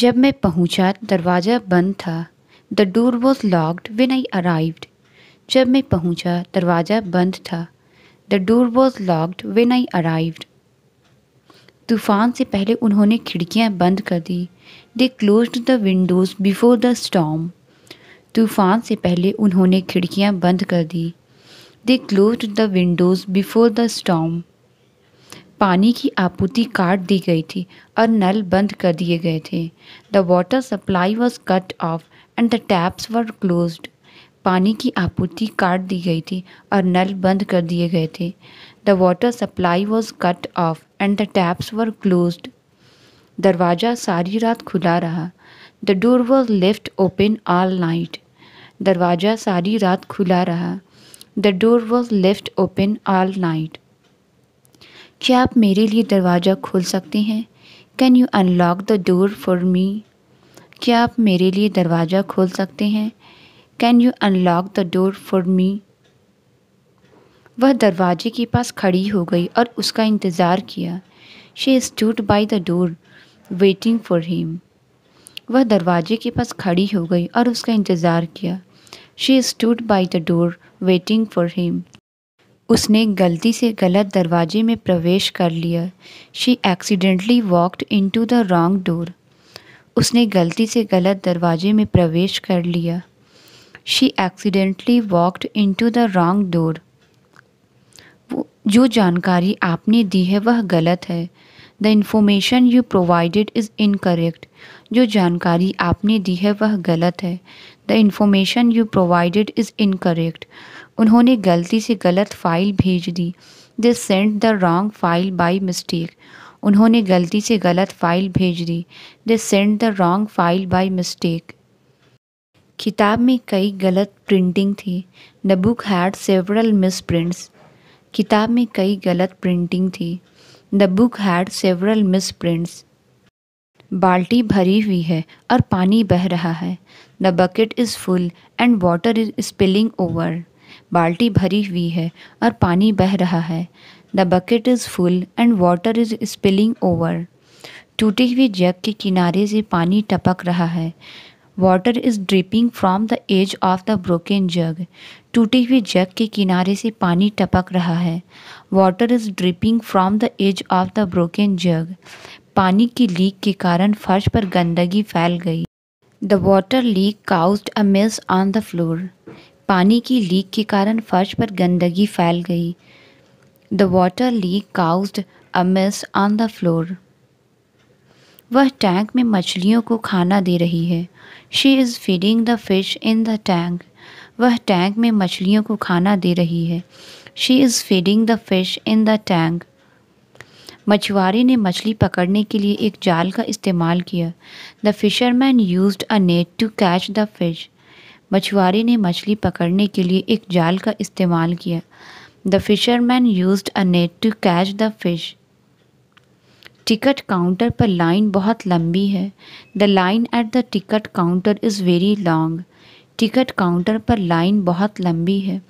जब मैं पहुंचा दरवाज़ा बंद था the door was locked when I arrived जब मैं पहुंचा दरवाज़ा बंद था the door was locked when I arrived तूफान से पहले उन्होंने खिड़कियां बंद कर दी they close the windows before the storm तूफान से पहले उन्होंने खिड़कियां बंद कर दी they close the windows before the storm पानी की आपूर्ति काट दी गई थी और नल बंद कर दिए गए थे the water supply was cut off and the taps were closed पानी की आपूर्ति काट दी गई थी और नल बंद कर दिए गए थे the water supply was cut off and the taps were closed दरवाज़ा सारी रात खुला रहा the door was left open all night दरवाज़ा सारी रात खुला रहा the door was left open all night क्या आप मेरे लिए दरवाज़ा खोल सकते हैं can you unlock the door for me क्या आप मेरे लिए दरवाज़ा खोल सकते हैं can you unlock the door for me वह दरवाजे के पास खड़ी हो गई और उसका इंतज़ार किया she stood by the door waiting for him वह दरवाजे के पास खड़ी हो गई और उसका इंतज़ार किया she stood by the door waiting for him उसने गलती से गलत दरवाजे में प्रवेश कर लिया she accidentally walked into the wrong door उसने गलती से गलत दरवाजे में प्रवेश कर लिया she accidentally walked into the wrong door जो जानकारी आपने दी है वह गलत है the information you provided is incorrect जो जानकारी आपने दी है वह गलत है the information you provided is incorrect उन्होंने गलती से गलत फ़ाइल भेज दी they sent the wrong file by mistake उन्होंने गलती से गलत फ़ाइल भेज दी they sent the wrong file by mistake किताब में कई गलत प्रिंटिंग थी the book had several misprints किताब में कई गलत प्रिंटिंग थी the book had several misprints बाल्टी भरी हुई है और पानी बह रहा है the bucket is full and water is spilling over बाल्टी भरी हुई है और पानी बह रहा है the bucket is full and water is spilling over टूटी हुई जग के किनारे से पानी टपक रहा है water is dripping from the edge of the broken jug टूटी हुई जग के किनारे से पानी टपक रहा है water is dripping from the edge of the broken jug पानी की लीक के कारण फर्श पर गंदगी फैल गई the water leak cause a mess on the floor पानी की लीक के कारण फर्श पर गंदगी फैल गई the water leak caused a mess on the floor वह टैंक में मछलियों को खाना दे रही है she is feeding the fish in the tank वह टैंक में मछलियों को खाना दे रही है she is feeding the fish in the tank मछुआरे ने मछली पकड़ने के लिए एक जाल का इस्तेमाल किया the fisherman use a net to catch the fish मछुआरे ने मछली पकड़ने के लिए एक जाल का इस्तेमाल किया the fisherman use a net to catch the fish ticket counter पर लाइन बहुत लंबी है the line at the ticket counter is very long ticket counter पर लाइन बहुत लंबी है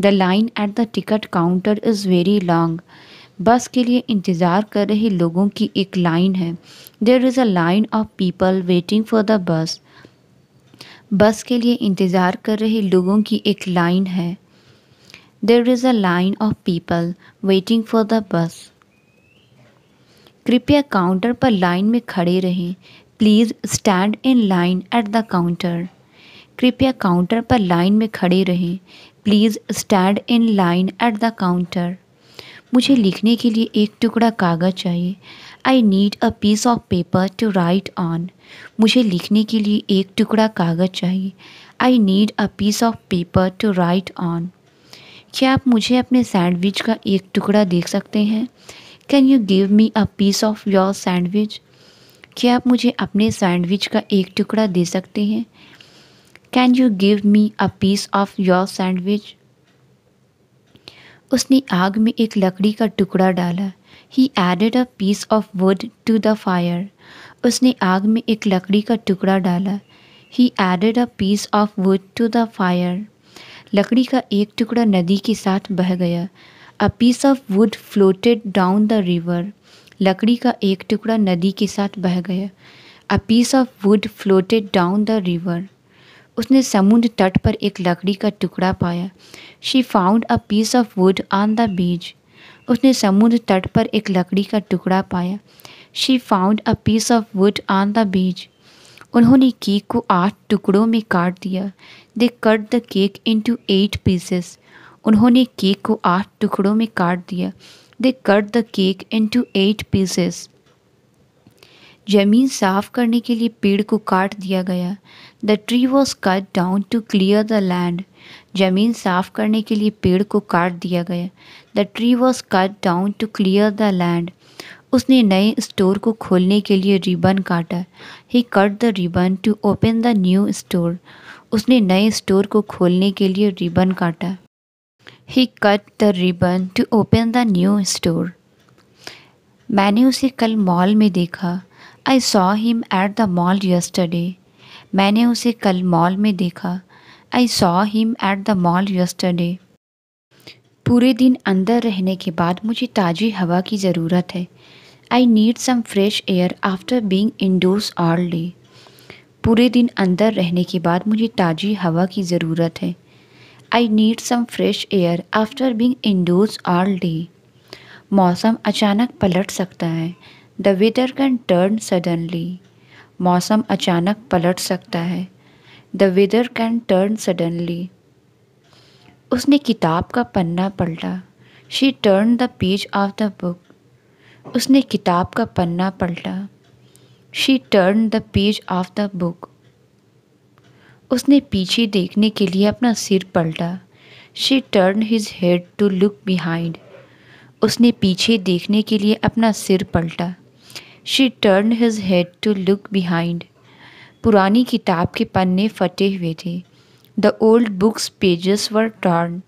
the line at the ticket counter is very long bus के लिए इंतज़ार कर रहे लोगों की एक लाइन है there is a line of people waiting for the bus bus के लिए इंतज़ार कर रहे लोगों की एक लाइन है there is a line of people waiting for the bus कृपया काउंटर पर लाइन में खड़े रहें please stand in line at the counter कृपया काउंटर पर लाइन में खड़े रहें please stand in line at the counter मुझे लिखने के लिए एक टुकड़ा कागज़ चाहिए I need a piece of paper to write on मुझे लिखने के लिए एक टुकड़ा कागज़ चाहिए I need a piece of paper to write on क्या आप मुझे अपने सैंडविच का एक टुकड़ा देख सकते हैं can you give me a piece of your sandwich क्या आप मुझे अपने सैंडविच का एक टुकड़ा दे सकते हैं can you give me a piece of your sandwich उसने आग में एक लकड़ी का टुकड़ा डाला he added a piece of wood to the fire उसने आग में एक लकड़ी का टुकड़ा डाला he added a piece of wood to the fire लकड़ी का एक टुकड़ा नदी के साथ बह गया a piece of wood floated down the river लकड़ी का एक टुकड़ा नदी के साथ बह गया a piece of wood floated down the river उसने समुद्र तट पर एक लकड़ी का टुकड़ा पाया she found a piece of wood on the beach उसने समुद्र तट पर एक लकड़ी का टुकड़ा पाया she found a piece of wood on the beach उन्होंने केक को आठ टुकड़ों में काट दिया they cut the cake into eight pieces उन्होंने केक को आठ टुकड़ों में काट दिया they cut the cake into eight pieces जमीन साफ करने के लिए पेड़ को काट दिया गया the tree was cut down to clear the land जमीन साफ करने के लिए पेड़ को काट दिया गया the tree was cut down to clear the land उसने नए स्टोर को खोलने के लिए रिबन काटा he cut the ribbon to open the new store उसने नए स्टोर को खोलने के लिए रिबन काटा he cut the ribbon to open the new store मैंने उसे कल मॉल में देखा I saw him at the mall yesterday मैंने उसे कल मॉल में देखा I saw him at the mall yesterday पूरे दिन अंदर रहने के बाद मुझे ताज़ी हवा की ज़रूरत है I need some fresh air after being indoors all day पूरे दिन अंदर रहने के बाद मुझे ताज़ी हवा की ज़रूरत है I need some fresh air after being indoors all day मौसम अचानक पलट सकता है the weather can turn suddenly मौसम अचानक पलट सकता है the weather can turn suddenly उसने किताब का पन्ना पलटा she turn the page of the book उसने किताब का पन्ना पलटा she turn the page of the book उसने पीछे देखने के लिए अपना सिर पलटा she turn his head to look behind उसने पीछे देखने के लिए अपना सिर पलटा she turn his head to look behind पुरानी किताब के पन्ने फटे हुए थे the old books pages were torn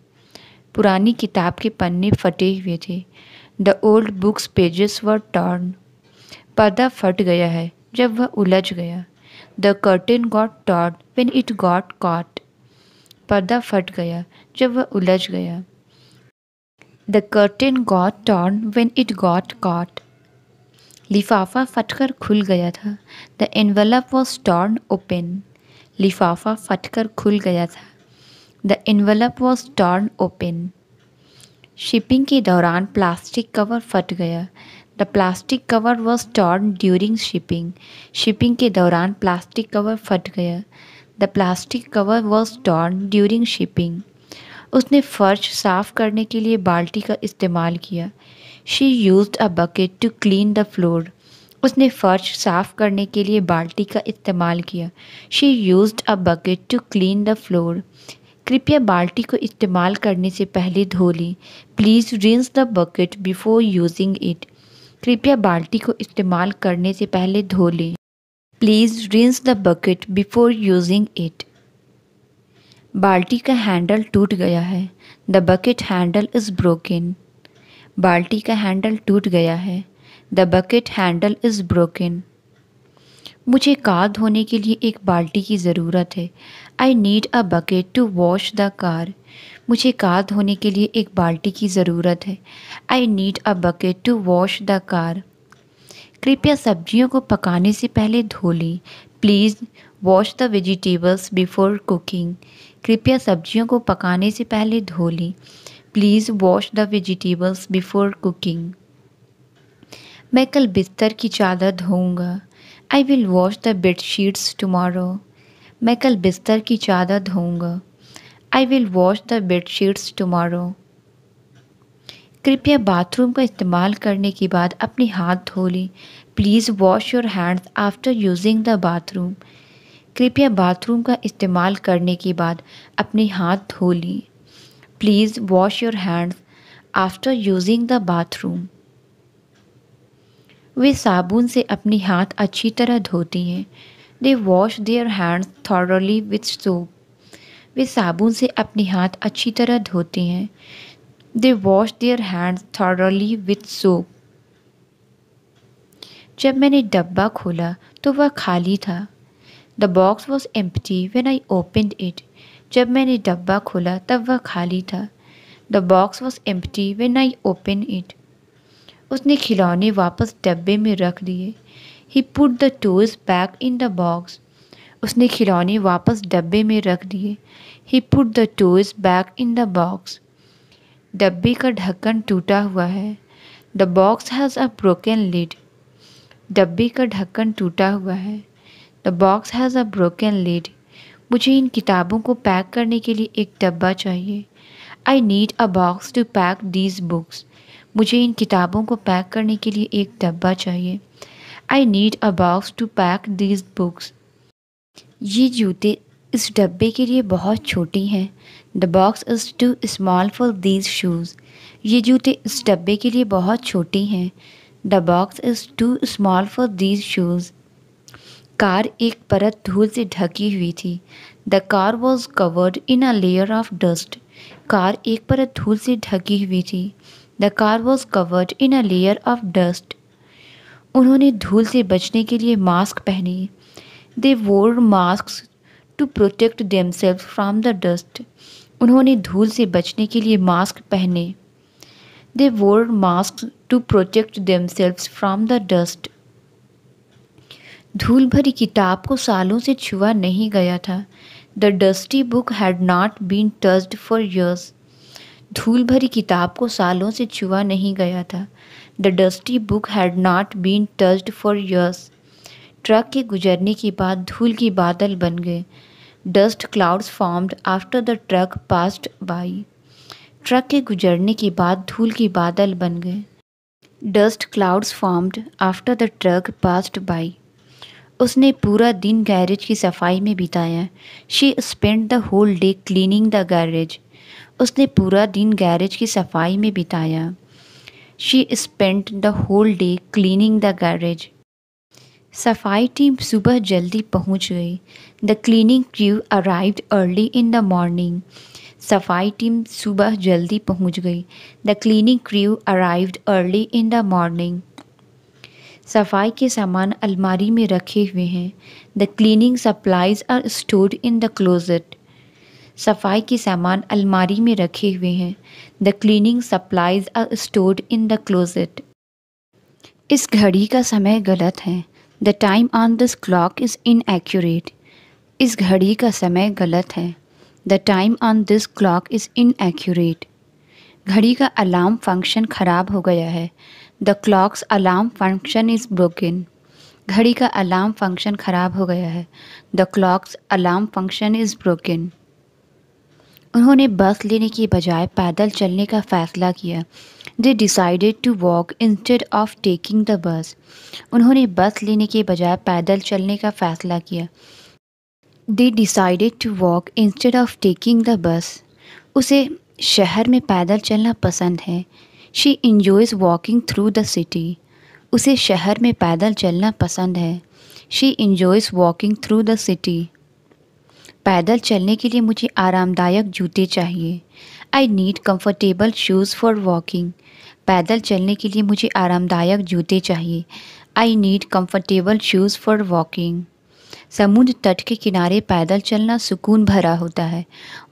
पुरानी किताब के पन्ने फटे हुए थे the old books pages were torn पर्दा फट गया है जब वह उलझ गया द कर्टन गॉट टॉट वेन इट गॉट कॉट पर्दा फट गया जब वह उलझ गया the curtain got torn when it got caught लिफाफा फटकर खुल गया था the envelope was torn open लिफाफा फटकर खुल गया था the envelope was torn open shipping के दौरान प्लास्टिक कवर फट गया the plastic cover was torn during shipping shipping के दौरान प्लास्टिक कवर फट गया the plastic cover was torn during shipping उसने फर्श साफ करने के लिए बाल्टी का इस्तेमाल किया she use a bucket to clean the floor उसने फर्श साफ़ करने के लिए बाल्टी का इस्तेमाल किया she use a bucket to clean the floor कृपया बाल्टी को इस्तेमाल करने से पहले धो लें please rinse the bucket before using it कृपया बाल्टी को इस्तेमाल करने से पहले धो ली please rinse the bucket before using it बाल्टी का हैंडल टूट गया है the bucket handle is broken बाल्टी का हैंडल टूट गया है the bucket handle is broken मुझे कार धोने के लिए एक बाल्टी की ज़रूरत है I need a bucket to wash the car मुझे कार धोने के लिए एक बाल्टी की ज़रूरत है I need a bucket to wash the car कृपया सब्जियों को पकाने से पहले धो लें please wash the vegetables before cooking कृपया सब्जियों को पकाने से पहले धो लें please wash the vegetables before cooking मैं कल बिस्तर की चादर धोऊंगा I will wash the bed sheets tomorrow मैं कल बिस्तर की चादर धोऊंगा I will wash the bed sheets tomorrow कृपया बाथरूम का इस्तेमाल करने के बाद अपने हाथ धो लें please wash your hands after using the bathroom कृपया बाथरूम का इस्तेमाल करने के बाद अपने हाथ धो लें Please wash your hands after using the bathroom. वे साबुन से अपने हाथ अच्छी तरह धोती हैं they wash their hands thoroughly with soap वे साबुन से अपने हाथ अच्छी तरह धोते हैं they wash their hands thoroughly with soap जब मैंने डब्बा खोला तो वह खाली था the box was empty when I open it जब मैंने डब्बा खोला तब वह खाली था the box was empty when I open it उसने खिलौने वापस डब्बे में रख दिए he put the toys back in the box उसने खिलौने वापस डब्बे में रख दिए he put the toys back in the box डब्बे का ढक्कन टूटा हुआ है the box has a broken lid डब्बे का ढक्कन टूटा हुआ है the box has a broken lid मुझे इन किताबों को पैक करने के लिए एक डब्बा चाहिए I need a box to pack these books मुझे इन किताबों को पैक करने के लिए एक डब्बा चाहिए I need a box to pack these books ये जूते इस डब्बे के लिए बहुत छोटी हैं the box is too small for these shoes ये जूते इस डब्बे के लिए बहुत छोटी हैं the box is too small for these shoes car एक परत धूल से ढकी हुई थी the car was covered in a layer of dust car एक परत धूल से ढकी हुई थी the car was covered in a layer of dust उन्होंने धूल से बचने के लिए मास्क पहने they wore mask to protect themselves from the dust उन्होंने धूल से बचने के लिए मास्क पहने they wore mask to protect themselves from the dust धूल भरी किताब को सालों से छुआ नहीं गया था the dusty book had not been touched for years धूल भरी किताब को सालों से छुआ नहीं गया था the dusty book had not been touched for years truck के गुजरने के बाद धूल की बादल बन गए dust clouds formed after the truck passed by truck के गुजरने के बाद धूल की बादल बन गए dust clouds formed after the truck passed by उसने पूरा दिन गैरेज की सफाई में बिताया she spend the whole day cleaning the garage उसने पूरा दिन गैरेज की सफाई में बिताया she spend the whole day cleaning the garage सफाई टीम सुबह जल्दी पहुंच गई the cleaning crew arrived early in the morning सफाई टीम सुबह जल्दी पहुंच गई the cleaning crew arrived early in the morning सफाई के सामान अलमारी में रखे हुए हैं the cleaning supplies are stored in the closet सफाई के सामान अलमारी में रखे हुए हैं the cleaning supplies are stored in the closet इस घड़ी का समय गलत है the time on this clock is inaccurate इस घड़ी का समय गलत है the time on this clock is inaccurate घड़ी का अलार्म फंक्शन ख़राब हो गया है the clock's alarm function is broken घड़ी का अलार्म फंक्शन ख़राब हो गया है the clock's alarm function is broken उन्होंने बस लेने की बजाय पैदल चलने का फ़ैसला किया they decided to walk instead of taking the bus उन्होंने बस लेने के बजाय पैदल चलने का फ़ैसला किया they decided to walk instead of taking the bus उसे शहर में पैदल चलना पसंद है she enjoys walking through the city उसे शहर में पैदल चलना पसंद है she enjoys walking through the city पैदल चलने के लिए मुझे आरामदायक जूते चाहिए I need comfortable shoes for walking पैदल चलने के लिए मुझे आरामदायक जूते चाहिए I need comfortable shoes for walking समुद्र तट के किनारे पैदल चलना सुकून भरा होता है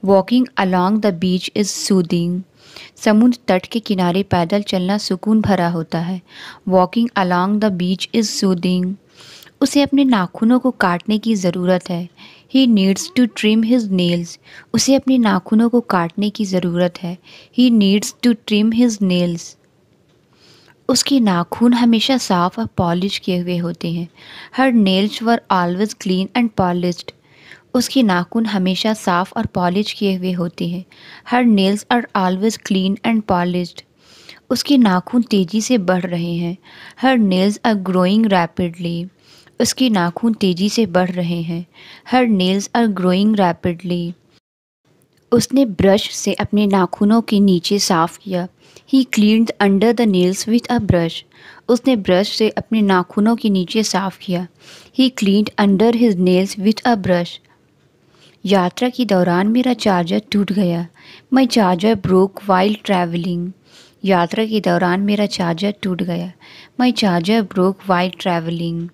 walking along the beach is soothing समुद्र तट के किनारे पैदल चलना सुकून भरा होता है walking along the beach is soothing उसे अपने नाखूनों को काटने की ज़रूरत है he needs to trim his nails उसे अपने नाखूनों को काटने की ज़रूरत है he needs to trim his nails उसके नाखून हमेशा साफ और पॉलिश किए हुए होते हैं her nails were always clean and polished उसकी नाखून हमेशा साफ़ और पॉलिश किए हुए होते हैं her nails are always clean and polished उसके नाखून तेज़ी से बढ़ रहे हैं her nails are growing rapidly उसके नाखून तेज़ी से बढ़ रहे हैं her nails are growing rapidly उसने ब्रश से अपने नाखूनों के नीचे साफ़ किया he clean under the nails with a brush उसने ब्रश से अपने नाखूनों के नीचे साफ़ किया he clean under his nails with a brush यात्रा के दौरान मेरा चार्जर टूट गया मैं चार्जर ब्रोक वाइल ट्रैवलिंग यात्रा के दौरान मेरा चार्जर टूट गया मैं चार्जर ब्रोक वाइल ट्रैवलिंग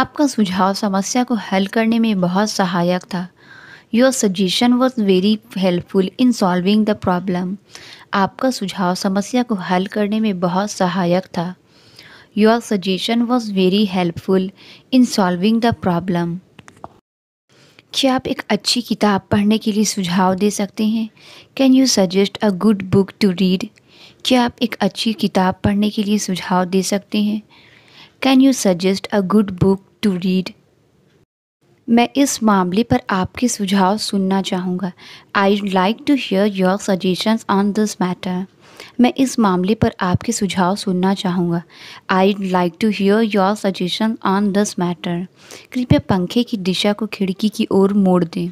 आपका सुझाव समस्या को हल करने में बहुत सहायक था your suggestion was very helpful in solving the problem आपका सुझाव समस्या को हल करने में बहुत सहायक था your suggestion was very helpful in solving the problem क्या आप एक अच्छी किताब पढ़ने के लिए सुझाव दे सकते हैं can you suggest a good book to read क्या आप एक अच्छी किताब पढ़ने के लिए सुझाव दे सकते हैं can you suggest a good book to read मैं इस मामले पर आपके सुझाव सुनना चाहूँगा I like to hear your suggestions on this matter मैं इस मामले पर आपके सुझाव सुनना चाहूँगा I like to hear your suggestion on this matter कृपया पंखे की दिशा को खिड़की की ओर मोड़ दें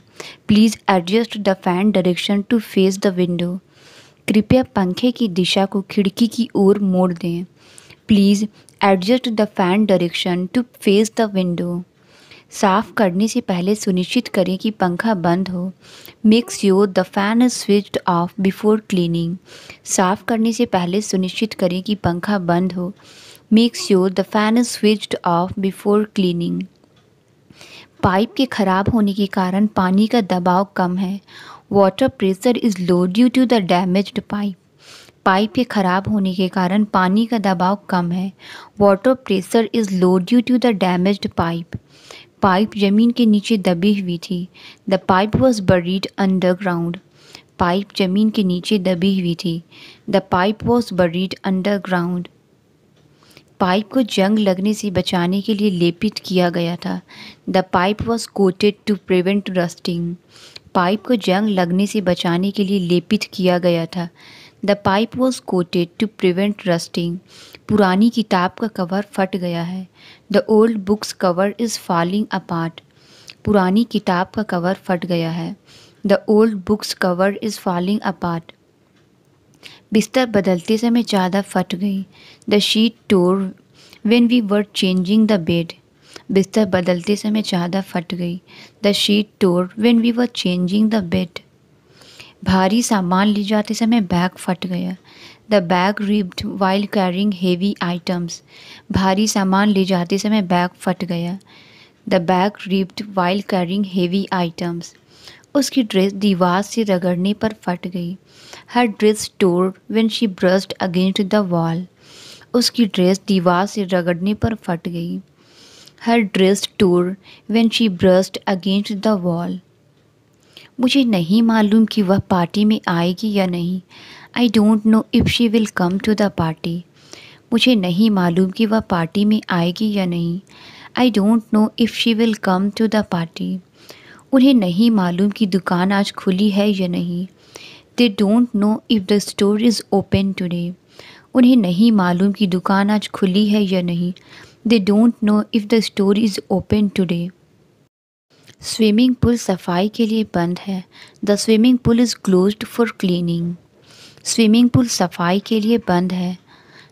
please adjust the fan direction to face the window कृपया पंखे की दिशा को खिड़की की ओर मोड़ दें please adjust the fan direction to face the window साफ करने से पहले सुनिश्चित करें कि पंखा बंद हो make your the fan is switched off before cleaning साफ करने से पहले सुनिश्चित करें कि पंखा बंद हो make your the fan is switched off before cleaning pipe के खराब होने के कारण पानी का दबाव कम है water pressure is low due to the damaged pipe pipe के खराब होने के कारण पानी का दबाव कम है water pressure is low due to the damaged pipe pipe जमीन के नीचे दबी हुई थी the pipe was buried underground pipe जमीन के नीचे दबी हुई थी the pipe was buried underground pipe को जंग लगने से बचाने के लिए लेपित किया गया था the pipe was coated to prevent rusting pipe को जंग लगने से बचाने के लिए लेपित किया गया था the pipe was coated to prevent rusting पुरानी किताब का कवर फट गया है the old book's cover is falling apart पुरानी किताब का कवर फट गया है the old book's cover is falling apart बिस्तर बदलते समय ज़्यादा फट गई the sheet tore when we were changing the bed बिस्तर बदलते समय ज़्यादा फट गई the sheet tore when we were changing the bed भारी सामान ले जाते समय बैग फट गया the bag ripped while carrying heavy items भारी सामान ले जाते समय बैग फट गया the bag ripped while carrying heavy items उसकी ड्रेस दीवार से रगड़ने पर फट गई her dress tore when she brushed against the wall उसकी ड्रेस दीवार से रगड़ने पर फट गई her dress tore when she brushed against the wall मुझे नहीं मालूम कि वह पार्टी में आएगी या नहीं I don't know if she will come to the party मुझे नहीं मालूम कि वह पार्टी में आएगी या नहीं I don't know if she will come to the party उन्हें नहीं मालूम कि दुकान आज खुली है या नहीं they don't know if the store is open today उन्हें नहीं मालूम कि दुकान आज खुली है या नहीं they don't know if the store is open today swimming pool सफाई के लिए बंद है the swimming pool is closed for cleaning swimming pool सफाई के लिए बंद है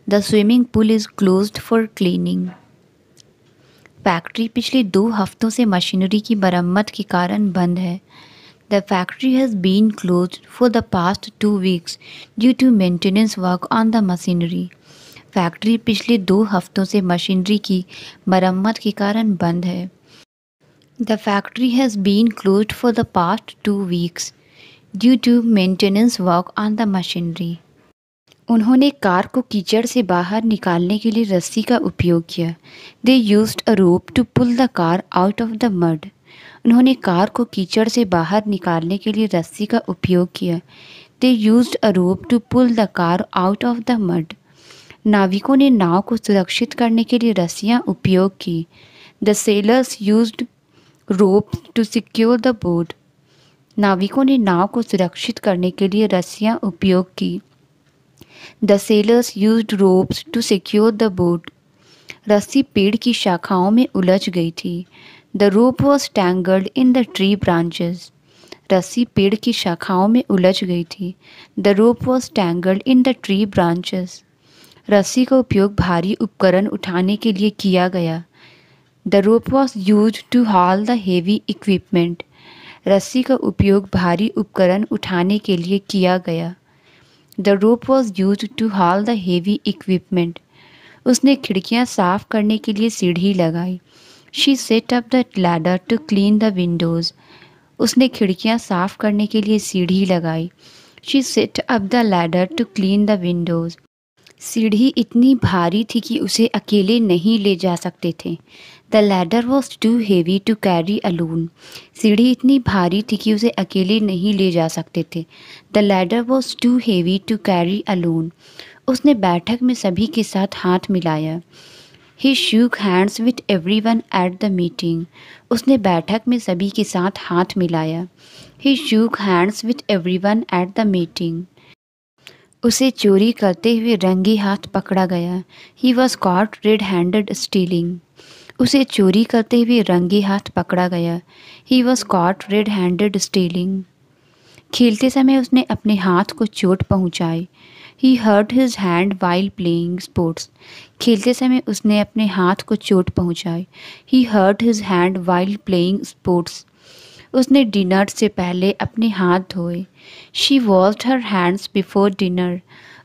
the swimming pool is closed for cleaning factory पिछले दो हफ्तों से मशीनरी की मरम्मत के कारण बंद है the factory has been close for the past two weeks due to maintenance work on the machinery factory पिछले दो हफ्तों से मशीनरी की मरम्मत के कारण बंद है the factory has been close for the past two weeks due to maintenance work on the machinery उन्होंने कार को कीचड़ से बाहर निकालने के लिए रस्सी का उपयोग किया they use a rope to pull the car out of the mud उन्होंने कार को कीचड़ से बाहर निकालने के लिए रस्सी का उपयोग किया they use a rope to pull the car out of the mud नाविकों ने नाव को सुरक्षित करने के लिए रस्सियाँ उपयोग की the sailors use rope to secure the boat नाविकों ने नाव को सुरक्षित करने के लिए रस्सियाँ उपयोग की the sailors use ropes to secure the boat रस्सी पेड़ की शाखाओं में उलझ गई थी the rope was tangled in the tree branches रस्सी पेड़ की शाखाओं में उलझ गई थी the rope was tangled in the tree branches रस्सी का उपयोग भारी उपकरण उठाने के लिए किया गया the rope was use to haul the heavy equipment रस्सी का उपयोग भारी उपकरण उठाने के लिए किया गया the rope was use to haul the heavy equipment उसने खिड़कियाँ साफ करने के लिए सीढ़ी लगाई she set up the ladder to clean the windows उसने खिड़कियाँ साफ करने के लिए सीढ़ी लगाई she set up the ladder to clean the windows सीढ़ी इतनी भारी थी कि उसे अकेले नहीं ले जा सकते थे the ladder was too heavy to carry alone सीढ़ी इतनी भारी थी कि उसे अकेले नहीं ले जा सकते थे the ladder was too heavy to carry alone उसने बैठक में सभी के साथ हाथ मिलाया he shook hands with everyone at the meeting उसने बैठक में सभी के साथ हाथ मिलाया he shook hands with everyone at the meeting उसे चोरी करते हुए रंगी हाथ पकड़ा गया he was caught red handed stealing उसे चोरी करते हुए रंगे हाथ पकड़ा गया he was caught red handed stealing खेलते समय उसने अपने हाथ को चोट पहुंचाई he hurt his hand while playing sports खेलते समय उसने अपने हाथ को चोट पहुंचाई he hurt his hand while playing sports उसने डिनर से पहले अपने हाथ धोए she washed her hands before dinner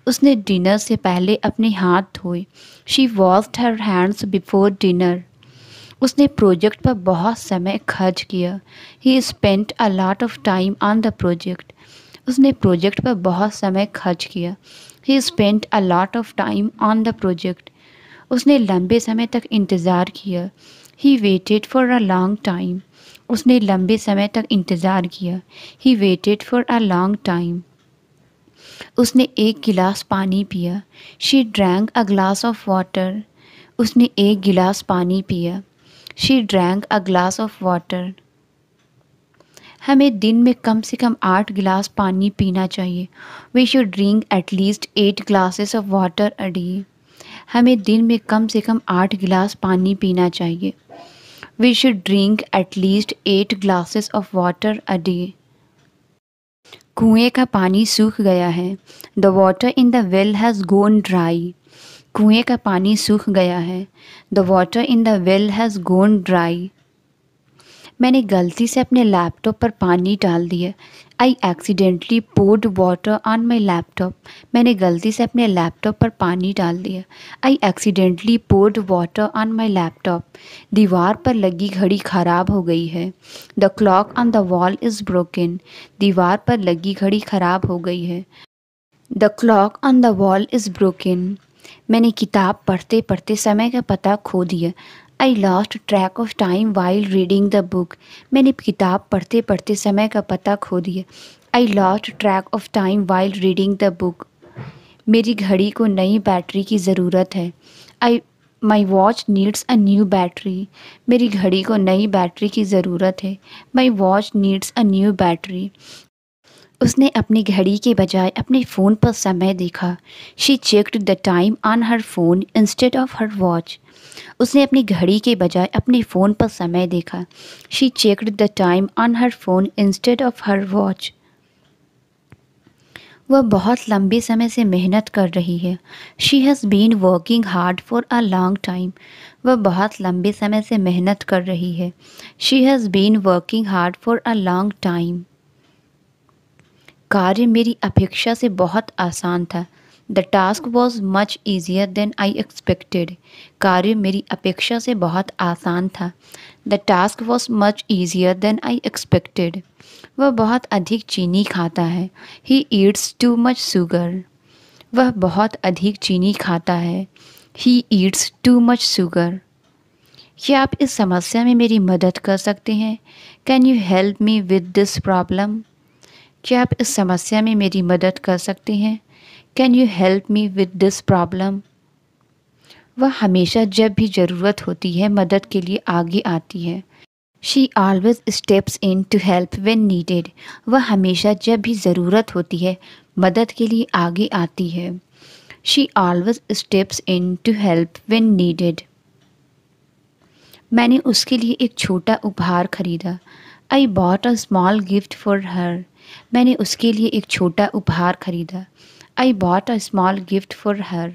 उसने डिनर से पहले अपने हाथ धोए she walled her hands before dinner उसने प्रोजेक्ट पर बहुत समय खर्च किया he spent a lot of time on the project उसने प्रोजेक्ट पर बहुत समय खर्च किया he spent a lot of time on the project उसने लंबे समय तक इंतज़ार किया he waited for a long time उसने लंबे समय तक इंतज़ार किया he waited for a long time उसने एक गिलास पानी पिया she drank a glass of water उसने एक गिलास पानी पिया she drank a glass of water हमें दिन में कम से कम आठ गिलास पानी पीना चाहिए we should drink at least eight glasses of water a day हमें दिन में कम से कम आठ गिलास पानी पीना चाहिए we should drink at least eight glasses of water a day कुएँ का पानी सूख गया है the water in the well has gone dry कुएं का पानी सूख गया है the water in the well has gone dry मैंने गलती से अपने लैपटॉप पर पानी डाल दिया I accidentally poured water on my laptop मैंने गलती से अपने लैपटॉप पर पानी डाल दिया I accidentally poured water on my laptop दीवार पर लगी घड़ी खराब हो गई है the clock on the wall is broken दीवार पर लगी घड़ी खराब हो गई है the clock on the wall is broken मैंने किताब पढ़ते पढ़ते समय का पता खो दिया I lost track of time while reading the book मैंने किताब पढ़ते पढ़ते समय का पता खो दिया I lost track of time while reading the book मेरी घड़ी को नई बैटरी की ज़रूरत है I my watch needs a new battery मेरी घड़ी को नई बैटरी की ज़रूरत है my watch needs a new battery उसने अपनी घड़ी के बजाय अपने फ़ोन पर समय देखा she checked the time on her phone instead of her watch उसने अपनी घड़ी के बजाय अपने फ़ोन पर समय देखा she checked the time on her phone instead of her watch वह बहुत लंबे समय से मेहनत कर रही है she has been working hard for a long time वह बहुत लंबे समय से मेहनत कर रही है she has been working hard for a long time कार्य मेरी अपेक्षा से बहुत आसान था the task was much easier than I expected कार्य मेरी अपेक्षा से बहुत आसान था the task was much easier than I expected वह बहुत अधिक चीनी खाता है he eats too much sugar वह बहुत अधिक चीनी खाता है he eats too much sugar क्या आप इस समस्या में मेरी मदद कर सकते हैं can you help me with this problem क्या आप इस समस्या में मेरी मदद कर सकते हैं can you help me with this problem वह हमेशा जब भी ज़रूरत होती है मदद के लिए आगे आती है she always steps in to help when needed वह हमेशा जब भी ज़रूरत होती है मदद के लिए आगे आती है she always steps in to help when needed मैंने उसके लिए एक छोटा उपहार खरीदा I bought a small gift for her मैंने उसके लिए एक छोटा उपहार ख़रीदा I bought a small gift for her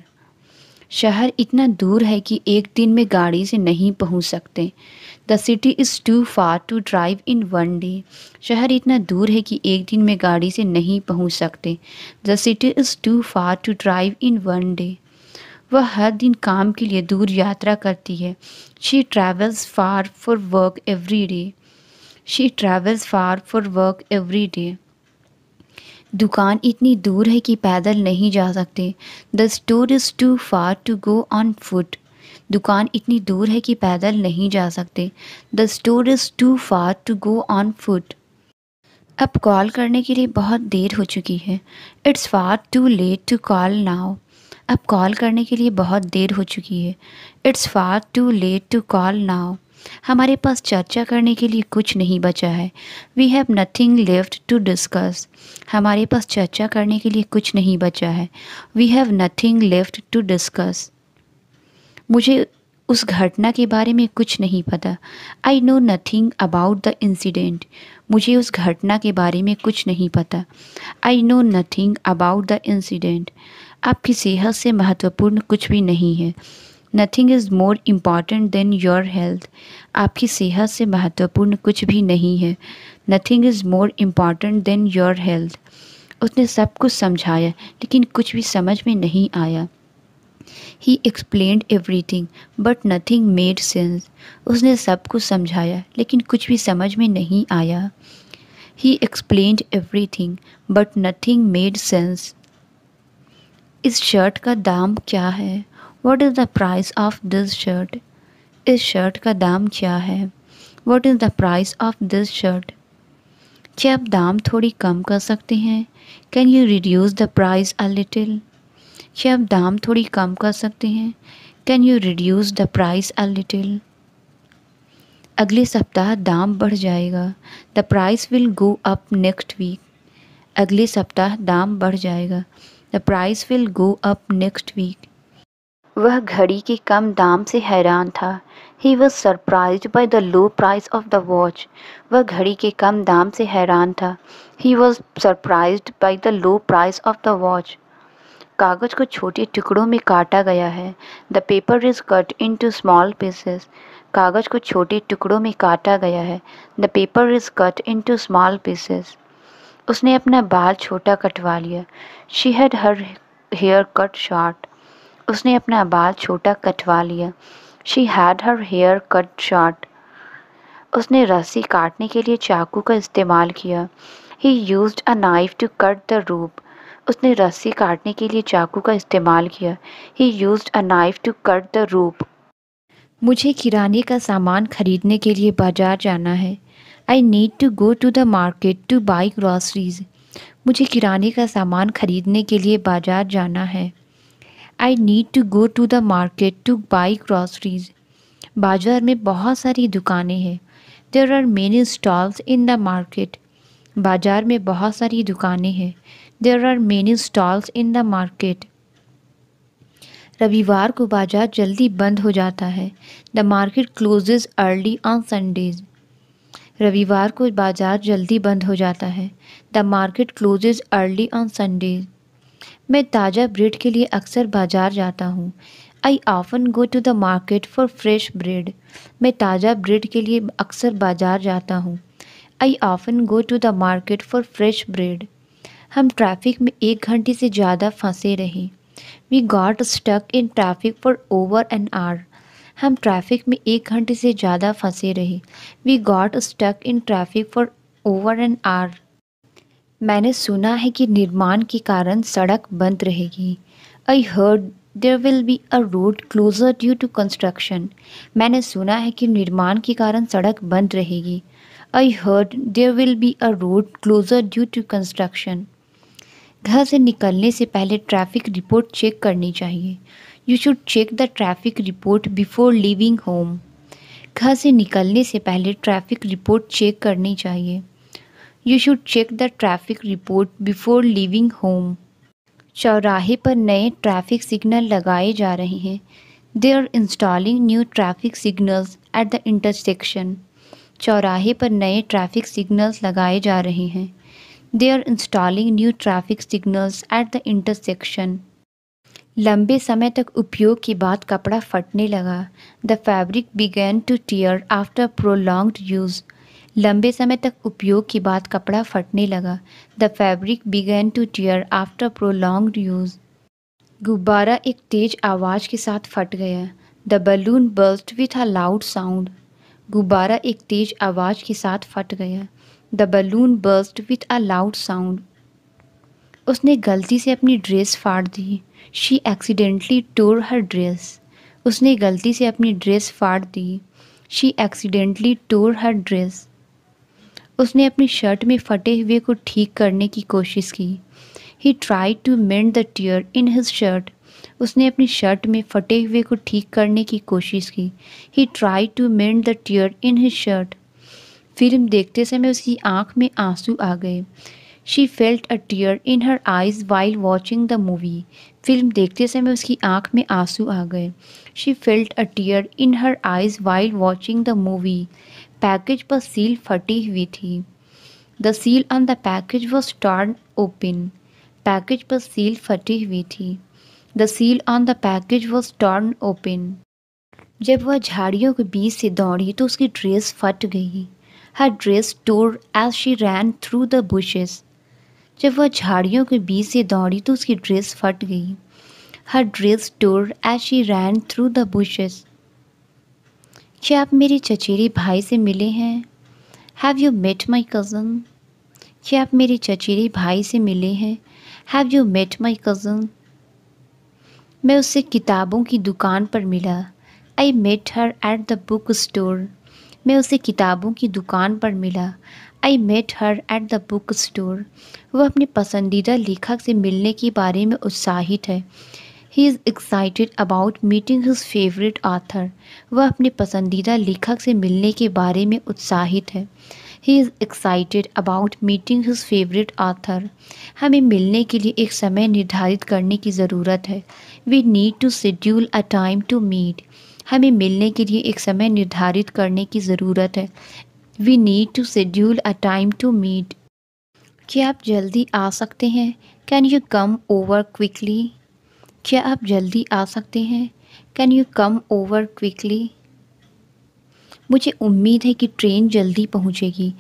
शहर इतना दूर है कि एक दिन में गाड़ी से नहीं पहुंच सकते the city is too far to drive in one day शहर इतना दूर है कि एक दिन में गाड़ी से नहीं पहुंच सकते the city is too far to drive in one day वह हर दिन काम के लिए दूर यात्रा करती है she travels far for work every day she travels far for work every day दुकान इतनी दूर है कि पैदल नहीं जा सकते the store is too far to go on foot दुकान इतनी दूर है कि पैदल नहीं जा सकते the store is too far to go on foot अब कॉल करने के लिए बहुत देर हो चुकी है it's far too late to call now अब कॉल करने के लिए बहुत देर हो चुकी है it's far too late to call now हमारे पास चर्चा करने के लिए कुछ नहीं बचा है we have nothing left to discuss हमारे पास चर्चा करने के लिए कुछ नहीं बचा है we have nothing left to discuss मुझे उस घटना के बारे में कुछ नहीं पता I know nothing about the incident मुझे उस घटना के बारे में कुछ नहीं पता I know nothing about the incident आपकी सेहत से महत्वपूर्ण कुछ भी नहीं है nothing is more important than your health आपकी सेहत से महत्वपूर्ण कुछ भी नहीं है nothing is more important than your health उसने सब कुछ समझाया लेकिन कुछ भी समझ में नहीं आया he explained everything but nothing made sense उसने सब कुछ समझाया लेकिन कुछ भी समझ में नहीं आया he explained everything but nothing made sense इस शर्ट का दाम क्या है what is the price of this shirt इस शर्ट का दाम क्या है what is the price of this shirt क्या आप दाम थोड़ी कम कर सकते हैं can you reduce the price a little क्या आप दाम थोड़ी कम कर सकते हैं can you reduce the price a little अगले सप्ताह दाम बढ़ जाएगा the price will go up next week अगले सप्ताह दाम बढ़ जाएगा the price will go up next week वह घड़ी के कम दाम से हैरान था he was surprise by the low price of the watch वह घड़ी के कम दाम से हैरान था he was surprise by the low price of the watch कागज़ को छोटे टुकड़ों में काटा गया है the paper is cut in two small pieces कागज़ को छोटे टुकड़ों में काटा गया है the paper is cut in two small pieces उसने अपना बाल छोटा कटवा लिया she had her hair cut short उसने अपना बाल छोटा कटवा लिया she had her hair cut short उसने रस्सी काटने के लिए चाकू का इस्तेमाल किया he use a knife to cut the rope उसने रस्सी काटने के लिए चाकू का इस्तेमाल किया he use a knife to cut the rope मुझे किराने का सामान खरीदने के लिए बाजार जाना है I need to go to the market to buy groceries मुझे किराने का सामान खरीदने के लिए बाजार जाना है I need to go to the market to buy groceries बाज़ार में बहुत सारी दुकानें हैं there are many stalls in the market बाज़ार में बहुत सारी दुकानें हैं there are many stalls in the market रविवार को बाज़ार जल्दी बंद हो जाता है the market closes early on Sundays रविवार को बाज़ार जल्दी बंद हो जाता है the market closes early on Sundays मैं ताज़ा ब्रेड के लिए अक्सर बाज़ार जाता हूँ I often go to the market for fresh bread मैं ताज़ा ब्रेड के लिए अक्सर बाज़ार जाता हूँ I often go to the market for fresh bread हम ट्रैफिक में एक घंटे से ज़्यादा फंसे रहे we got stuck in traffic for over an hour हम ट्रैफिक में एक घंटे से ज़्यादा फंसे रहे we got stuck in traffic for over an are मैंने सुना है कि निर्माण के कारण सड़क बंद रहेगी I heard there will be a road closure due to construction मैंने सुना है कि निर्माण के कारण सड़क बंद रहेगी I heard there will be a road closure due to construction घर से निकलने से पहले ट्रैफिक रिपोर्ट चेक करनी चाहिए you should check the traffic report before leaving home घर से निकलने से पहले ट्रैफिक रिपोर्ट चेक करनी चाहिए you should check the traffic report before leaving home चौराहे पर नए ट्रैफिक सिग्नल लगाए जा रहे हैं they are installing new traffic signals at the intersection चौराहे पर नए ट्रैफिक सिग्नल्स लगाए जा रहे हैं they are installing new traffic signals at the intersection लंबे समय तक उपयोग के बाद कपड़ा फटने लगा the fabric began to tear after prolonged use लंबे समय तक उपयोग के बाद कपड़ा फटने लगा the fabric began to tear after prolong use गुब्बारा एक तेज आवाज़ के साथ फट गया the balloon burst with a loud sound गुब्बारा एक तेज आवाज़ के साथ फट गया the balloon burst with a loud sound उसने गलती से अपनी ड्रेस फाड़ दी she accidentally tore her dress उसने गलती से अपनी ड्रेस फाड़ दी she accidentally tore her dress उसने अपनी शर्ट में फटे हुए को ठीक करने की कोशिश की he tried to mend the tear in his shirt उसने अपनी शर्ट में फटे हुए को ठीक करने की कोशिश की he tried to mend the tear in his shirt film देखते समय उसकी आंख में आंसू आ गए she felt a tear in her eyes while watching the movie film देखते समय उसकी आंख में आंसू आ गए she felt a tear in her eyes while watching the movie package पर सील फटी हुई थी the seal on the package was torn open package पर सील फटी हुई थी the seal on the package was torn open जब वह झाड़ियों के बीच से दौड़ी तो उसकी ड्रेस फट गई her dress tore as she ran through the bushes जब वह झाड़ियों के बीच से दौड़ी तो उसकी ड्रेस फट गई her dress tore as she ran through the bushes क्या आप मेरे चचेरे भाई से मिले हैं have you met my cousin क्या आप मेरे चचेरे भाई से मिले हैं have you met my cousin मैं उसे किताबों की दुकान पर मिला I met her at the book store मैं उसे किताबों की दुकान पर मिला I met her at the book store वह अपने पसंदीदा लेखक से मिलने के बारे में उत्साहित है he is excited about meeting his favourite author वह अपने पसंदीदा लेखक से मिलने के बारे में उत्साहित है he is excited about meeting his favourite author हमें मिलने के लिए एक समय निर्धारित करने की ज़रूरत है we need to schedule a time to meet हमें मिलने के लिए एक समय निर्धारित करने की ज़रूरत है we need to schedule a time to meet क्या आप जल्दी आ सकते हैं can you come over quickly क्या आप जल्दी आ सकते हैं can you come over quickly मुझे उम्मीद है कि ट्रेन जल्दी पहुंचेगी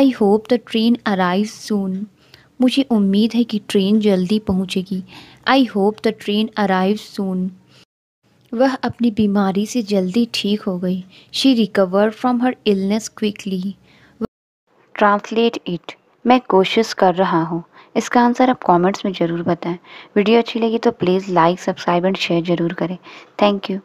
I hope the train arrive soon मुझे उम्मीद है कि ट्रेन जल्दी पहुंचेगी I hope the train arrive soon वह अपनी बीमारी से जल्दी ठीक हो गई she recover from her illness quickly translate it मैं कोशिश कर रहा हूँ इसका आंसर आप कमेंट्स में ज़रूर बताएं वीडियो अच्छी लगी तो please like subscribe and share ज़रूर करें थैंक यू